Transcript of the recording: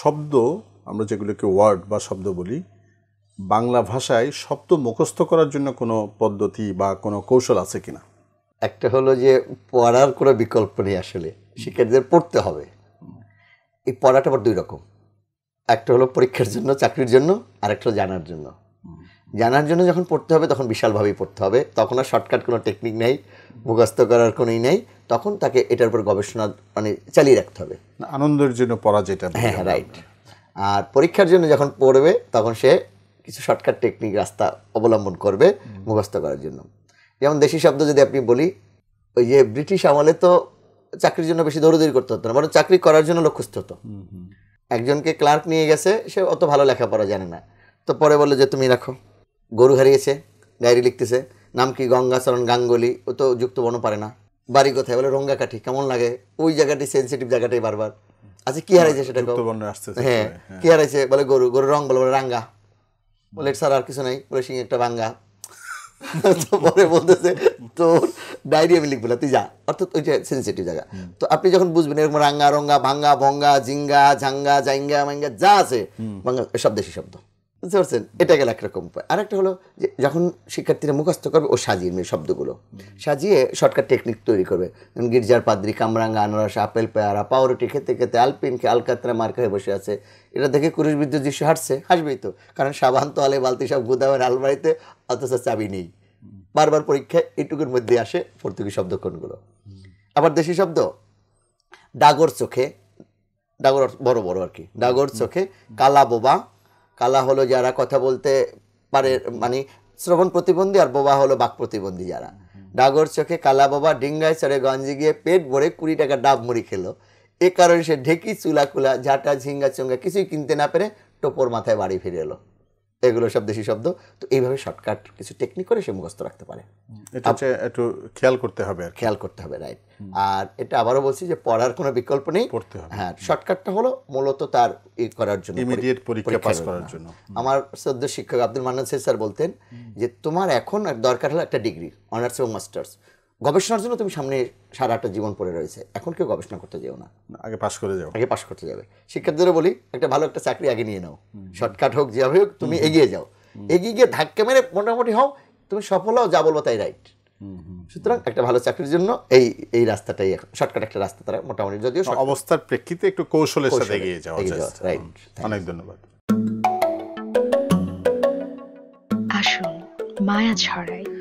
শব্দ আমরা যেগুলোকে ওয়ার্ড বা শব্দ বলি বাংলা ভাষায় শব্দ মুখস্থ করার জন্য কোনো পদ্ধতি বা কোনো কৌশল আছে কিনা একটা হলো যে পড়ার কোনো বিকল্প নেই আসলে শিক্ষার্থীদের পড়তে হবে এই পড়াটা আবার দুই রকম একটা হলো পরীক্ষার জন্য চাকরির জন্য আর একটা জানার জন্য জানার জন্য যখন পড়তে হবে তখন বিশালভাবেই পড়তে হবে তখন আর শর্টকাট কোনো টেকনিক নেই মুখস্থ করার কোনোই নেই তখন তাকে এটার উপর গবেষণা মানে চালিয়ে রাখতে হবে আনন্দের জন্য পড়া যেটা হ্যাঁ, হ্যাঁ রাইট আর পরীক্ষার জন্য যখন পড়বে তখন সে কিছু শর্টকাট টেকনিক রাস্তা অবলম্বন করবে মুখস্থ করার জন্য যেমন দেশি শব্দ যদি আপনি বলি ওই যে ব্রিটিশ আমলে তো চাকরির জন্য বেশি দৌড়দৌড়ি করতে হতো না বরং চাকরি করার জন্য লক্ষ্যস্থ হতো একজনকে ক্লার্ক নিয়ে গেছে সে অত ভালো লেখাপড়া জানে না তো পরে বললো যে তুমি রাখো গরু হারিয়েছে ডায়েরি লিখতেছে নাম কি গঙ্গাচরণ গাঙ্গুলি ও তো যুক্ত বর্ণ পারে না বাড়ি কোথায় বলে রঙ্গাকাঠি কেমন লাগে ওই জায়গাটি সেন্সিটিভ জায়গাটাই বারবার আচ্ছা কি হারাইছে সেটা হ্যাঁ, হ্যাঁ কি হারাইছে বলে গরু গরু রং বলে বলে রাঙ্গা বলে স্যার আর কিছু নাই বলে সিং একটা বাঙ্গা তো পরে বলতেছে তোর ডায়েরি আমি লিখবো তুই যা অর্থাৎ ওই যে সেন্সিটিভ জায়গা তো আপনি যখন বুঝবেন এরকম রাঙ্গা রঙ্গা ভাঙ্গা ভঙ্গা জিঙ্গা ঝাঙ্গা জাইঙ্গা মাইঙ্গা যা আছে বাংলা সব দেশি শব্দ বুঝতে এটা গেল একরকম উপায় আরেকটা হলো যে যখন শিক্ষার্থীরা মুখস্থ করবে ও সাজিয়ে নেবে শব্দগুলো সাজিয়ে শর্টকাট টেকনিক তৈরি করবে যেমন গির্জার পাদ্রি কামরাঙ্গা আনারস আপেল পেয়ারা পাউরুটি খেতে খেতে আলপিনকে আলকাতরা মার্কা হয়ে বসে আছে এটা দেখে কুরুশ বিদ্যুৎ দৃশ্য হাঁটছে হাসবেই তো কারণ সাবান তো আলে বালতি সব গুদামের আলমারিতে অথচ চাবি নেই বারবার পরীক্ষায় এটুকুর মধ্যে আসে পর্তুগিজ শব্দ কোনগুলো আবার দেশি শব্দ ডাগর চোখে ডাগর বড় বড় আর কি ডাগর চোখে কালা বোবা কালা হলো যারা কথা বলতে পারে মানে শ্রবণ প্রতিবন্ধী আর বোবা হলো বাক প্রতিবন্ধী যারা ডাগর চোখে কালা বাবা ডিঙ্গায় চড়ে গঞ্জে গিয়ে পেট ভরে কুড়ি টাকা ডাব মুড়ি খেলো এ কারণে সে ঢেকি চুলা কুলা ঝাঁটা ঝিঙ্গা চুঙ্গা কিছুই কিনতে না পেরে টোপর মাথায় বাড়ি ফিরে এলো এগুলো সব দেশি শব্দ তো এইভাবে শর্টকাট কিছু টেকনিক করে সে মুখস্থ রাখতে পারে এটা হচ্ছে একটু খেয়াল করতে হবে আর খেয়াল করতে হবে রাইট আর এটা আবারও বলছি যে পড়ার কোনো বিকল্প নেই পড়তে হবে হ্যাঁ শর্টকাটটা হলো মূলত তার ই করার জন্য ইমিডিয়েট পরীক্ষা পাস করার জন্য আমার সদ্য শিক্ষক আব্দুল মান্নান স্যার বলতেন যে তোমার এখন দরকার হলো একটা ডিগ্রি অনার্স এবং মাস্টার্স গবেষণার জন্য তুমি সামনে সারাটা জীবন পড়ে রয়েছে এখন কেউ গবেষণা করতে যেও না আগে পাশ করে যাও আগে পাশ করতে যাবে শিক্ষার্থীদেরও বলি একটা ভালো একটা চাকরি আগে নিয়ে নাও শর্টকাট হোক যেভাবে হোক তুমি এগিয়ে যাও এগিয়ে গিয়ে ধাক্কা মেরে মোটামুটি হও তুমি সফল হও যা বলবো তাই রাইট সুতরাং একটা ভালো চাকরির জন্য এই এই রাস্তাটাই শর্টকাট একটা রাস্তা তারা মোটামুটি যদিও অবস্থার প্রেক্ষিতে একটু কৌশলের সাথে এগিয়ে যাও রাইট অনেক ধন্যবাদ আসুন মায়া ছড়াই